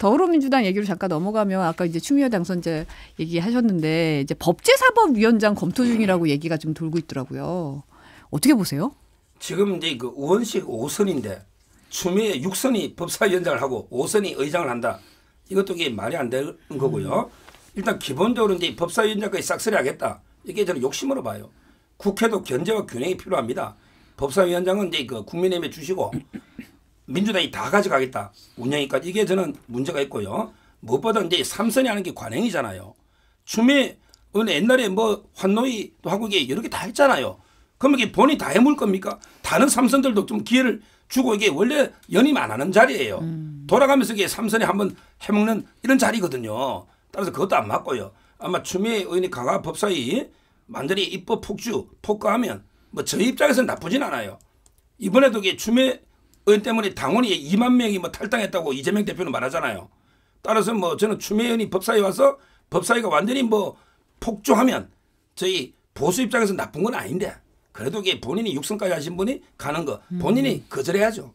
더불어민주당 얘기로 잠깐 넘어가면 아까 이제 추미애 당선자 얘기하셨는데 이제 법제사법위원장 검토 중이라고 얘기가 좀 돌고 있더라고요. 어떻게 보세요? 지금 이제 그의원식 5선인데 추미애 6선이 법사위원장을 하고 5선이 의장을 한다. 이것도 이게 말이 안 되는 음. 거고요. 일단 기본적으로 이제 법사위원장까지 싹쓸이 하겠다. 이게 저는 욕심으로 봐요. 국회도 견제와 균형이 필요합니다. 법사위원장은 이제 그 국민의힘에 주시고 민주당이 다 가져가겠다. 운영위까지 이게 저는 문제가 있고요. 무엇보다 이제 삼선이 하는 게 관행이잖아요. 추미 옛날에 뭐환노위도 하고 이게 여러 개 다 했잖아요. 그럼 이게 본이다 해물 겁니까? 다른 삼선들도 좀 기회를 주고 이게 원래 연임 안 하는 자리예요. 음. 돌아가면서 이게 삼선이 한번 해먹는 이런 자리거든요. 따라서 그것도 안 맞고요. 아마 추미애 의원이 강화 법사위 만들이 입법 폭주 폭거하면 뭐 저희 입장에서는 나쁘진 않아요. 이번에도 이게 추미애 의원 때문에 당원이 2만 명이 뭐 탈당했다고 이재명 대표는 말하잖아요. 따라서 뭐 저는 추미애 의원이 법사위 와서 법사위가 완전히 뭐 폭주하면 저희 보수 입장에서 나쁜 건 아닌데 그래도 이게 본인이 육성까지 하신 분이 가는 거 음. 본인이 거절해야죠.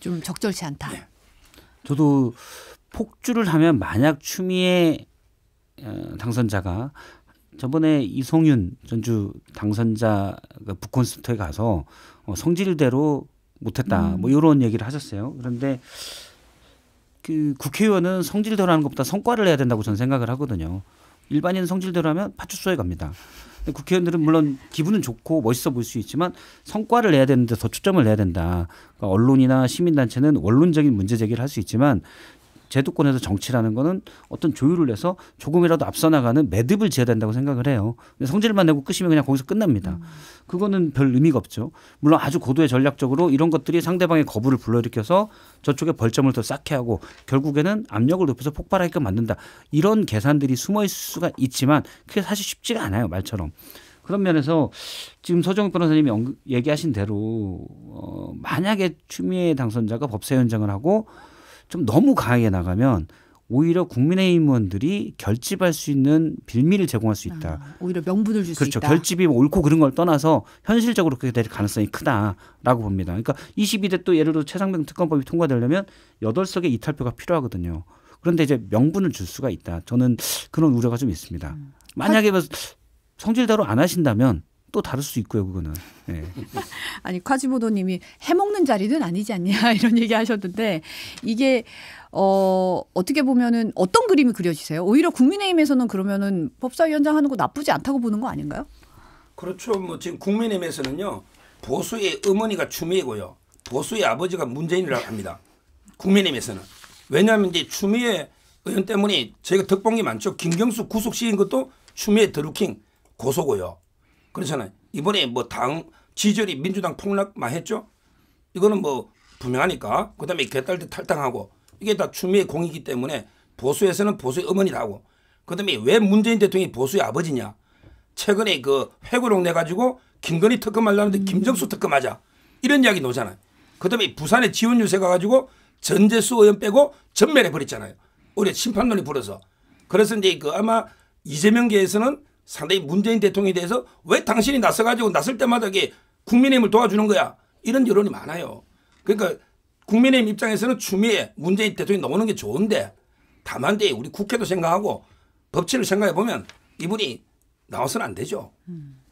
좀 적절치 않다. 네. 저도 폭주를 하면 만약 추미애 어, 당선자가 저번에 이송윤 전주 당선자 북콘서트에 가서 어, 성질대로 못했다. 음. 뭐 이런 얘기를 하셨어요. 그런데 그 국회의원은 성질대로 하는 것보다 성과를 해야 된다고 저는 생각을 하거든요. 일반인 은 성질대로 하면 파출소에 갑니다. 국회의원들은 물론 기분은 좋고 멋있어 보일 수 있지만 성과를 내야 되는데 더 초점을 내야 된다. 그러니까 언론이나 시민단체는 원론적인 문제 제기를 할 수 있지만 제도권에서 정치라는 거는 어떤 조율을 해서 조금이라도 앞서 나가는 매듭을 지어야 된다고 생각을 해요. 성질만 내고 끄시면 그냥 거기서 끝납니다. 음. 그거는 별 의미가 없죠. 물론 아주 고도의 전략적으로 이런 것들이 상대방의 거부를 불러일으켜서 저쪽에 벌점을 더 쌓게 하고 결국에는 압력을 높여서 폭발하게끔 만든다. 이런 계산들이 숨어 있을 수가 있지만 그게 사실 쉽지가 않아요. 말처럼. 그런 면에서 지금 서정욱 변호사님이 얘기하신 대로 어, 만약에 추미애 당선자가 법사위원장을 하고 좀 너무 강하게 나가면 오히려 국민의힘 원들이 결집할 수 있는 빌미를 제공할 수 있다. 아, 오히려 명분을 줄수 그렇죠. 있다. 결집이 옳고 그른 걸 떠나서 현실적으로 그렇게 될 가능성이 크다라고 봅니다. 그러니까 22대 또 예를 들어 최상병 특검법이 통과되려면 8석의 이탈표가 필요하거든요. 그런데 이제 명분을 줄 수가 있다. 저는 그런 우려가 좀 있습니다. 음. 만약에 뭐 성질대로 안 하신다면 또 다를 수 있고요, 그거는. 네. 아니 카지모도님이 해먹는 자리는 아니지 않냐 이런 얘기하셨는데 이게 어 어떻게 보면은 어떤 그림이 그려지세요? 오히려 국민의힘에서는 그러면은 법사위원장 하는 거 나쁘지 않다고 보는 거 아닌가요? 그렇죠. 뭐 지금 국민의힘에서는요 보수의 어머니가 추미애고요 보수의 아버지가 문재인이라고 합니다. 국민의힘에서는 왜냐하면 이제 추미애 의원 때문에 저희가 덕봉이 많죠. 김경수 구속 시인 것도 추미애 드루킹 고소고요. 그렇잖아요. 이번에 뭐 당 지절이 민주당 폭락만 했죠. 이거는 뭐 분명하니까. 그다음에 개딸들 탈당하고 이게 다 추미애 공이기 때문에 보수에서는 보수의 어머니라고. 그다음에 왜 문재인 대통령이 보수의 아버지냐. 최근에 그 회고록 내가지고 김건희 특검 하려는데 음. 김정수 특검하자. 이런 이야기 나오잖아요. 그다음에 부산에 지원 유세 가가지고 전재수 의원 빼고 전멸해 버렸잖아요. 오히려 심판론이 불어서. 그래서 이제 그 아마 이재명계에서는 상당히 문재인 대통령에 대해서 왜 당신이 나서가지고 났을 때마다 이게 국민의힘을 도와주는 거야. 이런 여론이 많아요. 그러니까 국민의힘 입장에서는 추미애 문재인 대통령이 나오는 게 좋은데 다만 데 우리 국회도 생각하고 법치를 생각해 보면 이분이 나와서는 안 되죠. 음.